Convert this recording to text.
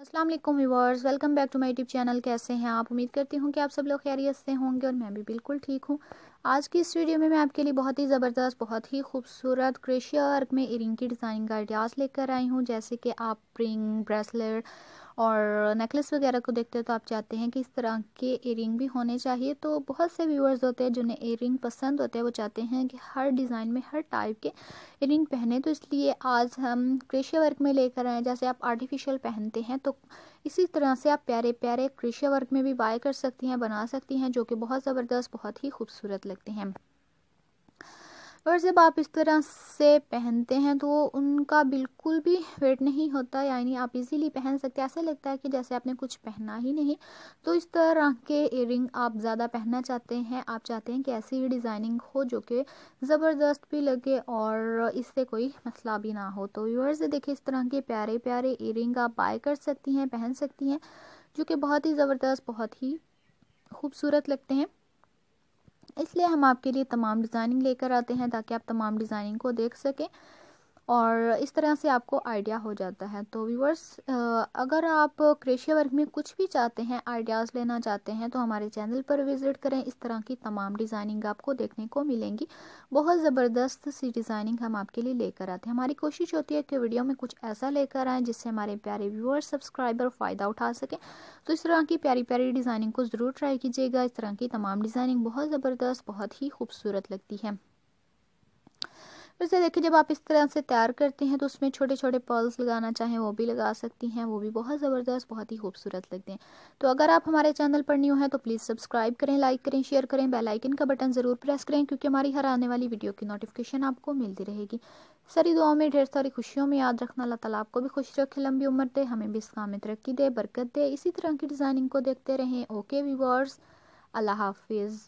Aslam viewers welcome back to my YouTube channel कैसे हैं आप उम्मीद करती हूँ कि आप सब लोग खैरियत से होंगे और मैं भी बिल्कुल ठीक हूँ आज की इस वीडियो में मैं आपके लिए बहुत ही ज़बरदस्त बहुत ही खूबसूरत क्रेशिया वर्क में इरिंग की डिज़ाइनिंग का आइडियाज़ लेकर आई हूँ जैसे कि आप रिंग ब्रेसलेट और नेकलेस वगैरह को देखते हो तो आप चाहते हैं कि इस तरह के एयरिंग भी होने चाहिए तो बहुत से व्यूअर्स होते हैं जिन्हें एयरिंग पसंद होते हैं वो चाहते हैं कि हर डिज़ाइन में हर टाइप के एयरिंग पहने तो इसलिए आज हम क्रेशिया वर्क में लेकर आए जैसे आप आर्टिफिशियल पहनते हैं तो इसी तरह से आप प्यारे प्यारे क्रेशिया वर्क में भी बाय कर सकती हैं बना सकती हैं जो कि बहुत ज़बरदस्त बहुत ही खूबसूरत लगते हैं और जब आप इस तरह से पहनते हैं तो उनका बिल्कुल भी वेट नहीं होता यानी आप इजीली पहन सकते हैं ऐसा लगता है कि जैसे आपने कुछ पहना ही नहीं तो इस तरह के इयर आप ज़्यादा पहनना चाहते हैं आप चाहते हैं कि ऐसी डिज़ाइनिंग हो जो कि ज़बरदस्त भी लगे और इससे कोई मसला भी ना हो तो व्यूअर्स देखिए इस तरह के प्यारे प्यारे इयर आप बाय कर सकती हैं पहन सकती हैं जो कि बहुत ही ज़बरदस्त बहुत ही खूबसूरत लगते हैं इसलिए हम आपके लिए तमाम डिज़ाइनिंग लेकर आते हैं ताकि आप तमाम डिज़ाइनिंग को देख सकें और इस तरह से आपको आइडिया हो जाता है तो व्यूवर्स अगर आप क्रेशिया वर्क में कुछ भी चाहते हैं आइडियाज़ लेना चाहते हैं तो हमारे चैनल पर विज़िट करें इस तरह की तमाम डिज़ाइनिंग आपको देखने को मिलेंगी बहुत ज़बरदस्त सी डिज़ाइनिंग हम आपके लिए लेकर आते हैं हमारी कोशिश होती है कि वीडियो में कुछ ऐसा लेकर आएँ जिससे हमारे प्यारे व्यूअर्स सब्सक्राइबर फ़ायदा उठा सकें तो इस तरह की प्यारी प्यारी डिज़ाइनिंग को ज़रूर ट्राई कीजिएगा इस तरह की तमाम डिज़ाइनिंग बहुत ज़बरदस्त बहुत ही खूबसूरत लगती है वैसे देखिए जब आप इस तरह से तैयार करते हैं तो उसमें छोटे छोटे पर्ल्स लगाना चाहें वो भी लगा सकती हैं वो भी बहुत ज़बरदस्त बहुत ही खूबसूरत लगते हैं तो अगर आप हमारे चैनल पर न्यू हैं तो प्लीज़ सब्सक्राइब करें लाइक करें शेयर करें बेलाइकन का बटन ज़रूर प्रेस करें क्योंकि हमारी हर आने वाली वीडियो की नोटिफिकेशन आपको मिलती रहेगी सारी दुआओं में ढेर सारी खुशियों में याद रखना अल्लाह ताला आपको भी खुश रखे लंबी उम्र दे हमें भी इस काम में तरक्की दे बरकत दे इसी तरह की डिज़ाइनिंग को देखते रहें ओके वीवर्स अल्लाह हाफिज़